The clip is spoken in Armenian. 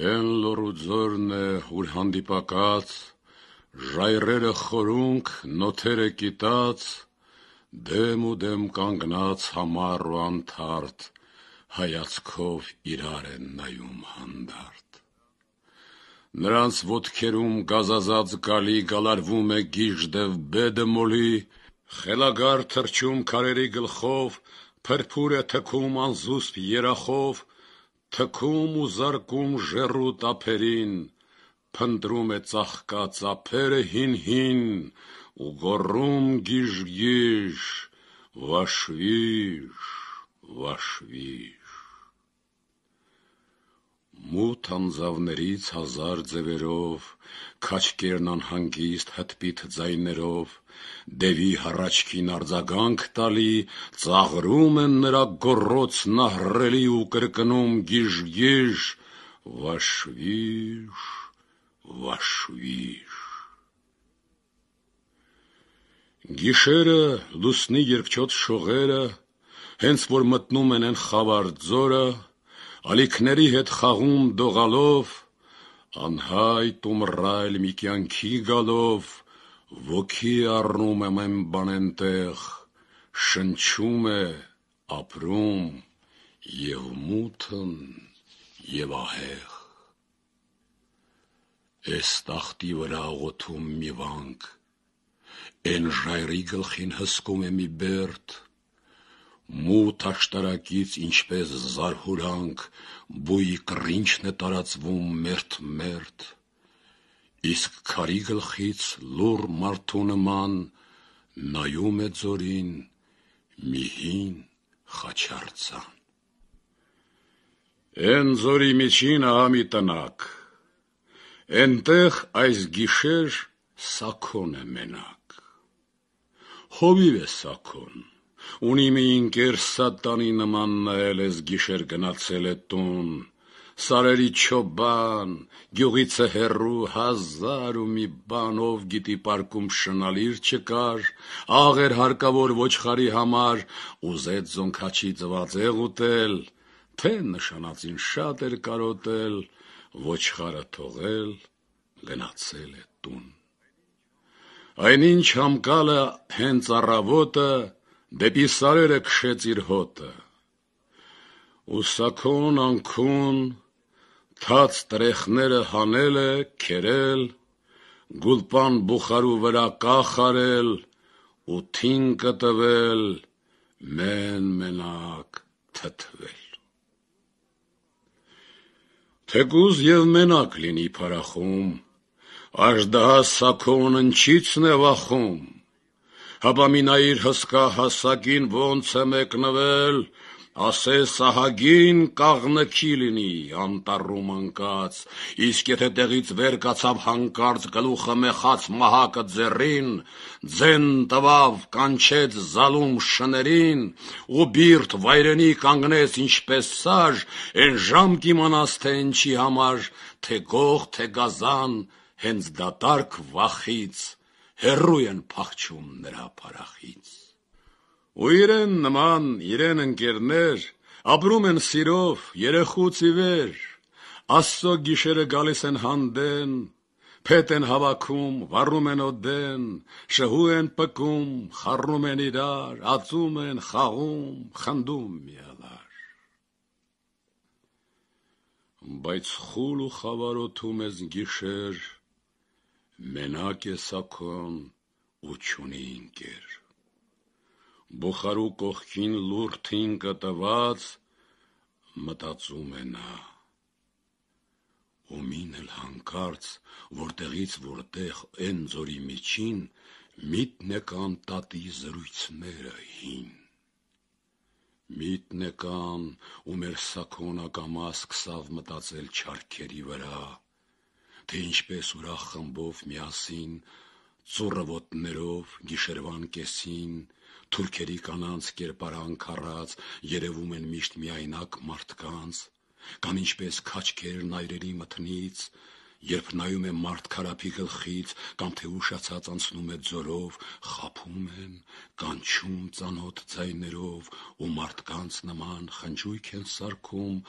Են լորուձորն է, ուր հանդիպակաց, ժայռերը խորունք, նոթերը կիտած, դեմ ու դեմ կանգնած համար ու անթարթ, հայացքով իրար են նայում հանդարտ։ Նրանց ոտքերում գազազած գալի գալարվում է գիժդև բեդը մոլի, խելագար թրջում քարերի գլխով, փրփուր է թքում անզուսպ երախով, թքում ու զարկում ժերու տափերին, փնտրում է ծաղկած ափերը հին-հին ու գոռում գիժ-գիժ, վաշվիշ, վաշվիշ։ Մութ անձավներից հազար ձևերով, Քաչկերն անհանգիստ հտպիտ ձայներով, Դևի հառաչքին արձագանք տալի, Ծաղրում են նրա գորոց նահրելի ու կրկնում գիժ-գիժ, Վաշվիշ, վաշվիշ։ Գիշերը, լուսնի երկչոտ շողերը, Հենց որ մտնում են են խավար ձորը, ալիքների հետ խաղում դողալով, անհայտ ու մռայլ մի կյանքի գալով, ոգի առնում եմ եմ բանենտեղ, շնչում է, ապրում եւ մութն եւ ահեղ։ Էս տախտի վրա աղոթում մի վանք, Էն ժայռի գլխին հսկում է մի բերդ, Մութ աշտարակից ինչպես զարհուրանք բույի կրինչն է տարածվում մերթ-մերթ, իսկ քարի գլխից լուր մարդու նման նայում է ձորին մի հին խաչարցան։ Էն ձորի միջին ահամի տնակ, Ենտեղ այս գիշեր սաքոն է մենակ։ Հովիվ է սաքոն, Ունի մի ինկեր սատանի նման նայել ես գիշեր գնացել է տուն, սարերի չոբան, գյուղիցը հերու հազար ու մի բանով գիտի պարկում շնալիր չկար, աղեր հարկավոր ոչխարի համար, ուզեց զոնքաչի ձվածեղ ուտել, թե նշանածին շատ էր կարոտել, ոչխարը թողել, գնացել է տուն։ Այնինչ համկալը հենց առավոտը դեպի սարերը քշեց իր հոտը։ Ուսակոն անքուն թաց տրեխները հանելը, քերել, գուլպան բուխարու վրա կախարել ու թին կտվել, մեն մենակ թթվել։ Թեկուզ եւ մենակ լինի փարախում, Աժդահա սակոն ընչիցն է վախում, հապամինայիր հսկա հասակին ոնց է մեկնվել, ասե սահագին կաղնքի լինի անտարում ընկած, իսկ եթե տեղից վեր կացավ հանկարծ գլուխը մեխած մահակը ձերին, ձեն տվավ կանչեց զալում շներին, ու բիրտ վայրենի կանգնես ինչպես սաժ, են ժամ կիմանաս թե ինչի համար, թե գող, թե գազան, հենց դատարկ վախից հերրու են փախչում նրա փարախից։ Ու իրեն նման իրեն ընկերներ ապրում են սիրով երախուց ի վեր, աստծո գիշերը գալիս են հանդեն, Փետ են հավաքում, վառում են օդեն, շհու են պկում, խառնում են իրար, ածում են, խաղում, խնդում միալար։ Բայց խուլ ու խավարոթում ես գիշեր, Մենակ է սաքոն ու չունի ինկեր։ Բուխարու կողքին լուրթին կտված մտածում է նա։ Ու մին էլ հանկարծ, որտեղից որտեղ են ձորի միջին, միտն է կան տատի զրույցները հին։ Միտն է կան ու մեր սակոնակամաս կսավ մտածել չարքերի վրա, թե ինչպես ուրախ խմբով միասին ծուռվոտներով գիշերվան կեսին թուրքերի կանանց կերպարանք առած երևում են միշտ միայնակ մարդկանց կամ ինչպես քաչքերն այրերի մթնից երբ նայում է մարդ քարափի գլխից կամ թե ուշացած անցնում է ձորով խափում են կանչում ծանոթ ձայներով ու մարդկանց նման խնջույք են սարքում